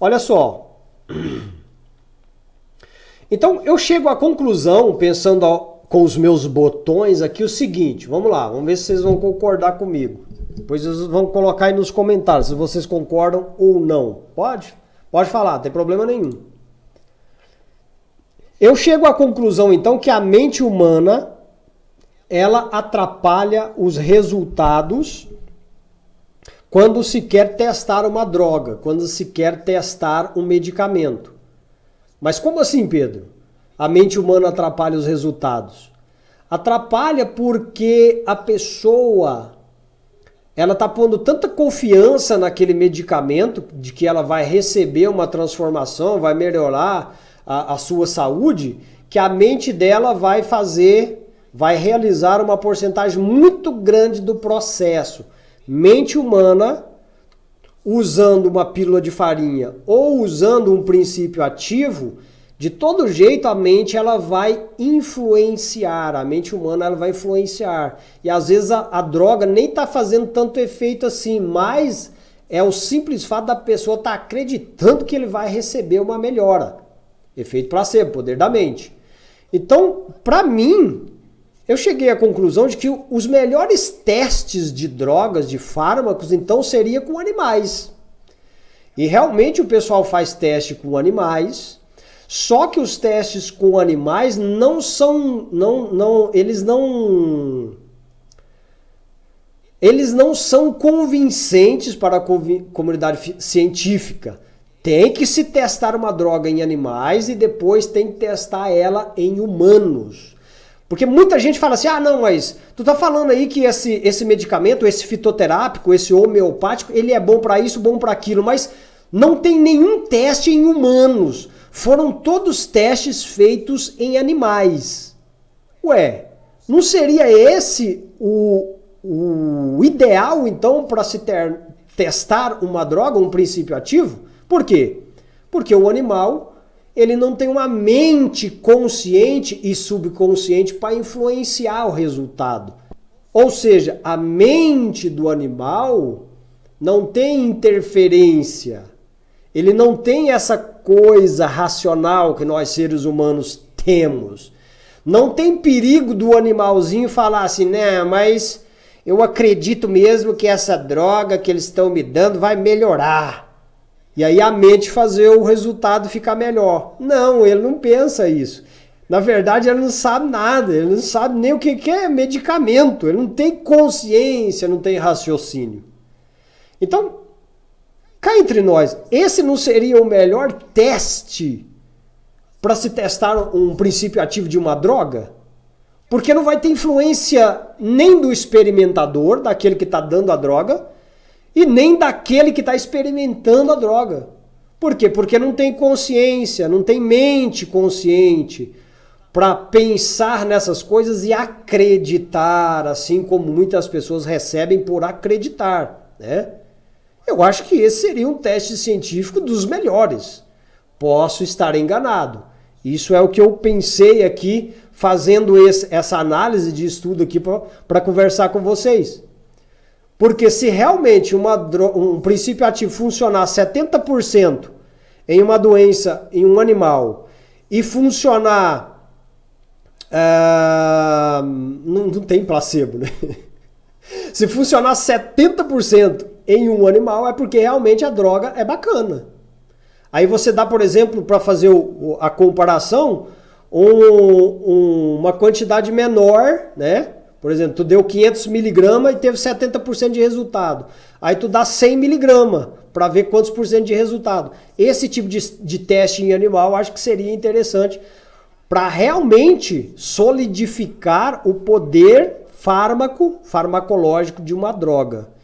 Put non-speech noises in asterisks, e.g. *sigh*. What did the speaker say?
Olha só. Então eu chego à conclusão, pensando ao, com os meus botões aqui, o seguinte: vamos lá, vamos ver se vocês vão concordar comigo. Depois vocês vão colocar aí nos comentários se vocês concordam ou não. Pode? Pode falar, não tem problema nenhum. Eu chego à conclusão então que a mente humana ela atrapalha os resultados quando se quer testar uma droga, quando se quer testar um medicamento. Mas como assim, Pedro? A mente humana atrapalha os resultados. Atrapalha porque a pessoa ela está pondo tanta confiança naquele medicamento de que ela vai receber uma transformação, vai melhorar a, a sua saúde, que a mente dela vai fazer, vai realizar uma porcentagem muito grande do processo mente humana usando uma pílula de farinha ou usando um princípio ativo, de todo jeito a mente ela vai influenciar, a mente humana ela vai influenciar. E às vezes a, a droga nem está fazendo tanto efeito assim, mas é o simples fato da pessoa estar tá acreditando que ele vai receber uma melhora. Efeito placebo, poder da mente. Então, para mim, eu cheguei à conclusão de que os melhores testes de drogas, de fármacos, então seria com animais. E realmente o pessoal faz teste com animais, só que os testes com animais não são, não, não, eles não, eles não são convincentes para a comunidade científica. Tem que se testar uma droga em animais e depois tem que testar ela em humanos. Porque muita gente fala assim: ah, não, mas tu tá falando aí que esse, esse medicamento, esse fitoterápico, esse homeopático, ele é bom para isso, bom para aquilo, mas não tem nenhum teste em humanos. Foram todos testes feitos em animais. Ué, não seria esse o, o ideal, então, para se ter, testar uma droga, um princípio ativo? Por quê? Porque o animal ele não tem uma mente consciente e subconsciente para influenciar o resultado. Ou seja, a mente do animal não tem interferência. Ele não tem essa coisa racional que nós seres humanos temos. Não tem perigo do animalzinho falar assim, né, mas eu acredito mesmo que essa droga que eles estão me dando vai melhorar. E aí a mente fazer o resultado ficar melhor. Não, ele não pensa isso. Na verdade, ele não sabe nada, ele não sabe nem o que é medicamento, ele não tem consciência, não tem raciocínio. Então, cá entre nós, esse não seria o melhor teste para se testar um princípio ativo de uma droga? Porque não vai ter influência nem do experimentador, daquele que está dando a droga, e nem daquele que está experimentando a droga. Por quê? Porque não tem consciência, não tem mente consciente para pensar nessas coisas e acreditar, assim como muitas pessoas recebem por acreditar, né? Eu acho que esse seria um teste científico dos melhores. Posso estar enganado. Isso é o que eu pensei aqui, fazendo esse, essa análise de estudo aqui para conversar com vocês. Porque se realmente uma, um princípio ativo funcionar 70% em uma doença, em um animal, e funcionar. Uh, não, não tem placebo, né? *laughs* Se funcionar 70% em um animal, é porque realmente a droga é bacana. Aí você dá, por exemplo, para fazer o, a comparação, um, um, uma quantidade menor, né? Por exemplo, tu deu 500 miligramas e teve 70% de resultado. Aí tu dá 100 miligramas para ver quantos por cento de resultado. Esse tipo de, de teste em animal acho que seria interessante para realmente solidificar o poder fármaco, farmacológico de uma droga.